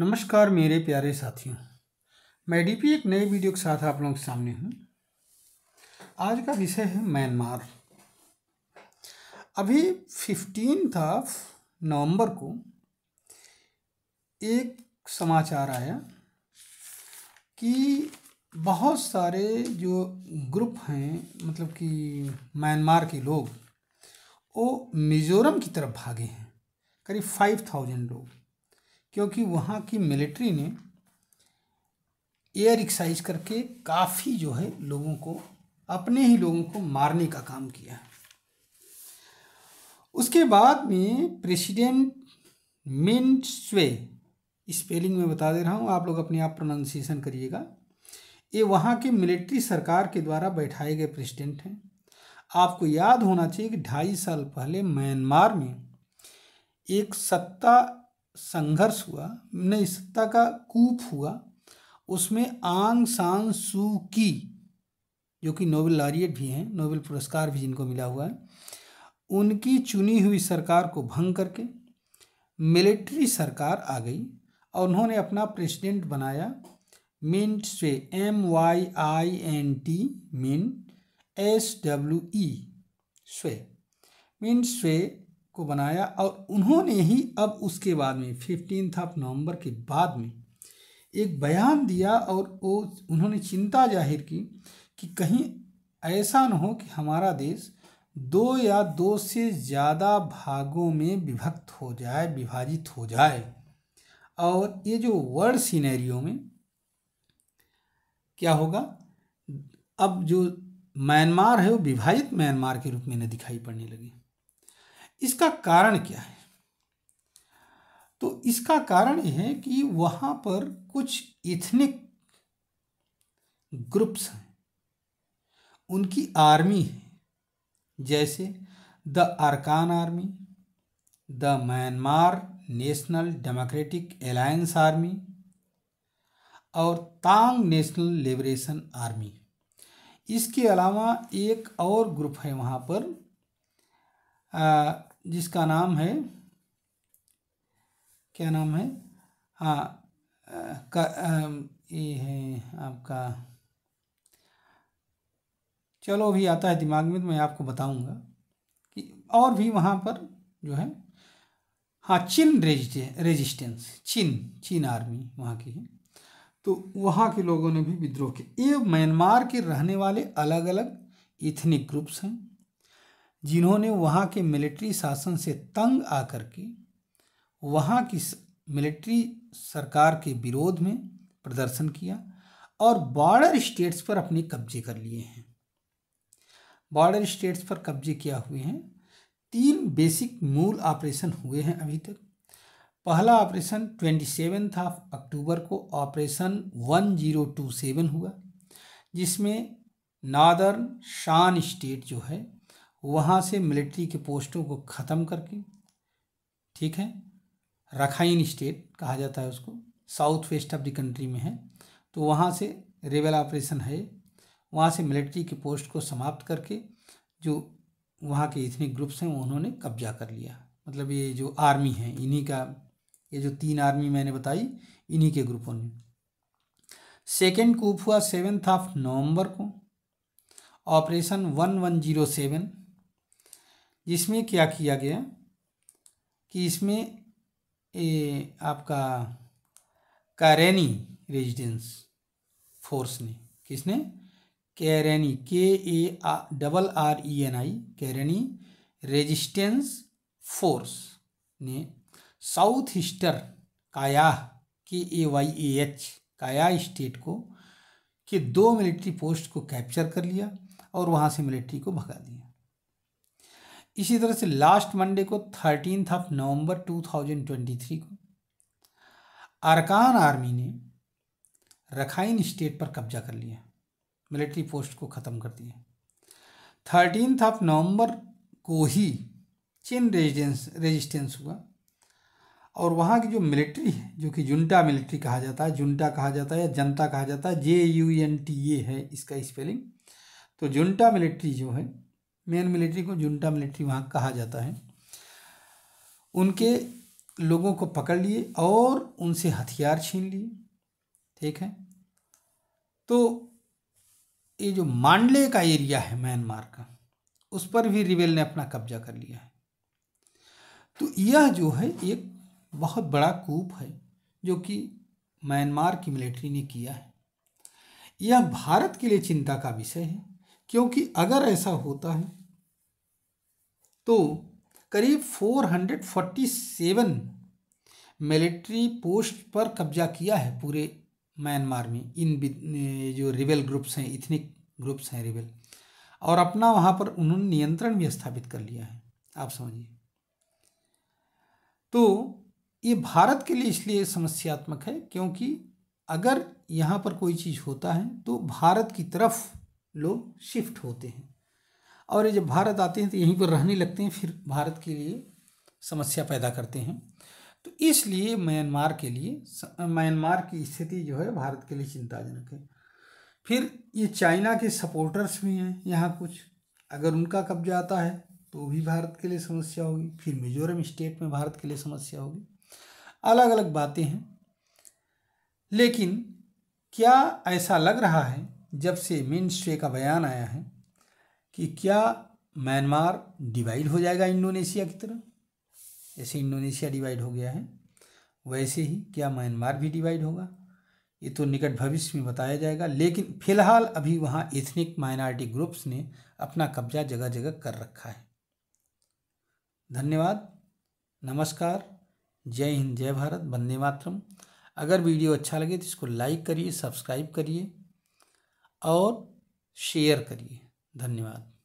नमस्कार मेरे प्यारे साथियों मैं डीपी एक नए वीडियो के साथ आप लोगों के सामने हूँ आज का विषय है म्यांमार अभी फिफ्टीन ऑफ नवंबर को एक समाचार आया कि बहुत सारे जो ग्रुप हैं मतलब कि म्यांमार के लोग वो मिज़ोरम की तरफ भागे हैं करीब फाइव थाउजेंड लोग क्योंकि वहाँ की मिलिट्री ने एयर एक्साइज करके काफ़ी जो है लोगों को अपने ही लोगों को मारने का काम किया है उसके बाद में प्रेसिडेंट मिन स्वे स्पेलिंग में बता दे रहा हूँ आप लोग अपने आप प्रोनाउंसिएशन करिएगा ये वहाँ के मिलिट्री सरकार के द्वारा बैठाए गए प्रेसिडेंट हैं आपको याद होना चाहिए कि ढाई साल पहले म्यांमार में एक सत्ता संघर्ष हुआ ने सत्ता का कूप हुआ उसमें आंग सान सू की जो कि नोबेल लॉरिएट भी हैं नोबेल पुरस्कार भी जिनको मिला हुआ है उनकी चुनी हुई सरकार को भंग करके मिलिट्री सरकार आ गई और उन्होंने अपना प्रेसिडेंट बनाया मिंट से M Y I N T Myint S W E Swe Myint स्वे को बनाया और उन्होंने ही अब उसके बाद में फिफ्टीन ऑफ नवंबर के बाद में एक बयान दिया और वो उन्होंने चिंता जाहिर की कि कहीं ऐसा न हो कि हमारा देश दो या दो से ज़्यादा भागों में विभक्त हो जाए विभाजित हो जाए और ये जो वर्ल्ड सीनेरियो में क्या होगा अब जो म्यांमार है वो विभाजित म्यांमार के रूप में न दिखाई पड़ने लगी इसका कारण क्या है तो इसका कारण यह है कि वहाँ पर कुछ इथनिक ग्रुप्स हैं उनकी आर्मी है जैसे the Arakan Army the Myanmar National Democratic Alliance Army और तांग नेशनल लिबरेशन आर्मी इसके अलावा एक और ग्रुप है वहाँ पर जिसका नाम है क्या नाम है हाँ ये है आपका चलो अभी आता है दिमाग में तो मैं आपको बताऊंगा कि और भी वहाँ पर जो है हाँ चिन रेजिस्टेंस चिन चीन आर्मी वहाँ की है तो वहाँ के लोगों ने भी विद्रोह किया ये म्यांमार के रहने वाले अलग अलग इथनिक ग्रुप्स हैं जिन्होंने वहाँ के मिलिट्री शासन से तंग आकर के वहाँ की मिलिट्री सरकार के विरोध में प्रदर्शन किया और बॉर्डर स्टेट्स पर अपने कब्जे कर लिए हैं बॉर्डर स्टेट्स पर कब्जे किया हुए हैं तीन बेसिक मूल ऑपरेशन हुए हैं अभी तक पहला operation twenty seven of October को operation one zero two seven हुआ जिसमें नादर्न शान स्टेट जो है वहाँ से मिलिट्री के पोस्टों को ख़त्म करके ठीक है रखाइन स्टेट कहा जाता है उसको south west of the country में है तो वहाँ से रेबल ऑपरेशन है वहाँ से मिलिट्री के पोस्ट को समाप्त करके जो वहाँ के इथनिक ग्रुप्स हैं उन्होंने कब्जा कर लिया मतलब ये जो आर्मी है इन्हीं का ये जो तीन आर्मी मैंने बताई इन्हीं के ग्रुपों ने सेकेंड कूप हुआ सेवेंथ ऑफ नवंबर को operation one one zero seven जिसमें क्या किया गया कि इसमें ए, आपका कारेनी रेजिडेंस फोर्स ने किसने Karenni K A double R E N I Karenni resistance force ने south eastern Kayah K A Y A H Kayah state को के दो मिलिट्री पोस्ट को कैप्चर कर लिया और वहाँ से मिलिट्री को भगा दिया इसी तरह से लास्ट मंडे को थर्टीन ऑफ नवंबर 2023 को अरकान आर्मी ने रखाइन स्टेट पर कब्जा कर लिया मिलिट्री पोस्ट को ख़त्म कर दिया थर्टीन ऑफ नवंबर को ही चिन रेजिडेंस रेजिस्टेंस हुआ और वहाँ की जो मिलिट्री है जो कि जुंटा मिलिट्री कहा जाता है जुंटा कहा जाता है या जनता कहा जाता है J U N T A है इसका स्पेलिंग तो जुंटा मिलिट्री जो है मेन मिलिट्री को जुंटा मिलिट्री वहाँ कहा जाता है उनके लोगों को पकड़ लिए और उनसे हथियार छीन लिए ठीक है तो ये जो मांडले का एरिया है म्यांमार का उस पर भी रिवेल ने अपना कब्जा कर लिया है तो यह जो है एक बहुत बड़ा कूप है जो कि म्यांमार की मिलिट्री ने किया है यह भारत के लिए चिंता का विषय है क्योंकि अगर ऐसा होता है तो करीब 447 मिलिट्री पोस्ट पर कब्जा किया है पूरे म्यांमार में इन जो रिबेल ग्रुप्स हैं इथनिक ग्रुप्स हैं रिबेल और अपना वहाँ पर उन्होंने नियंत्रण भी स्थापित कर लिया है आप समझिए तो ये भारत के लिए इसलिए समस्यात्मक है क्योंकि अगर यहाँ पर कोई चीज़ होता है तो भारत की तरफ लोग शिफ्ट होते हैं और ये जब भारत आते हैं तो यहीं पर रहने लगते हैं फिर भारत के लिए समस्या पैदा करते हैं तो इसलिए म्यांमार के लिए म्यांमार की स्थिति जो है भारत के लिए चिंताजनक है फिर ये चाइना के सपोर्टर्स भी हैं यहाँ कुछ अगर उनका कब्जा आता है तो भी भारत के लिए समस्या होगी फिर मिजोरम स्टेट में भारत के लिए समस्या होगी अलग अलग बातें हैं लेकिन क्या ऐसा लग रहा है जब से मिन का बयान आया है कि क्या म्यांमार डिवाइड हो जाएगा इंडोनेशिया की तरह जैसे इंडोनेशिया डिवाइड हो गया है वैसे ही क्या म्यांमार भी डिवाइड होगा ये तो निकट भविष्य में बताया जाएगा लेकिन फिलहाल अभी वहाँ एथनिक माइनॉरिटी ग्रुप्स ने अपना कब्जा जगह जगह कर रखा है धन्यवाद नमस्कार जय हिंद जय भारत वंदे मातरम अगर वीडियो अच्छा लगे तो इसको लाइक करिए सब्सक्राइब करिए और शेयर करिए धन्यवाद